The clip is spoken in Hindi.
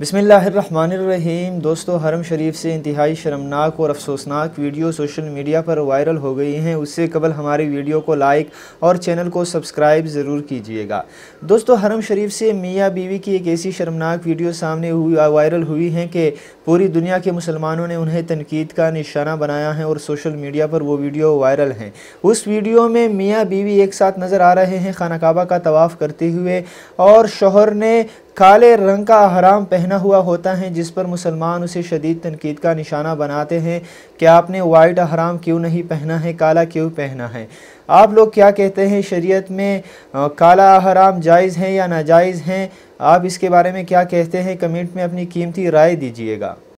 बसमीम दोस्तों हरम शरीफ से इंतहाई शर्मनाक और अफसोसनाक वीडियो सोशल मीडिया पर वायरल हो गई हैं उससे कबल हमारी वीडियो को लाइक और चैनल को सब्सक्राइब ज़रूर कीजिएगा दोस्तों हरम शरीफ से मियाँ बीवी की एक ऐसी शर्मनाक वीडियो सामने हुई वायरल हुई हैं कि पूरी दुनिया के मुसलमानों ने उन्हें तनकीद का निशाना बनाया है और सोशल मीडिया पर वो वीडियो वायरल हैं उस वीडियो में मियाँ बीवी एक साथ नज़र आ रहे हैं खाना काबा का तवाफ़ करते हुए और शोहर ने काले रंग का हराम पहना हुआ होता है जिस पर मुसलमान उसे शदीद तनकीद का निशाना बनाते हैं कि आपने वाइट हराम क्यों नहीं पहना है काला क्यों पहना है आप लोग क्या कहते हैं शरीयत में काला हराम जायज़ है या नाजायज़ हैं आप इसके बारे में क्या कहते हैं कमेंट में अपनी कीमती राय दीजिएगा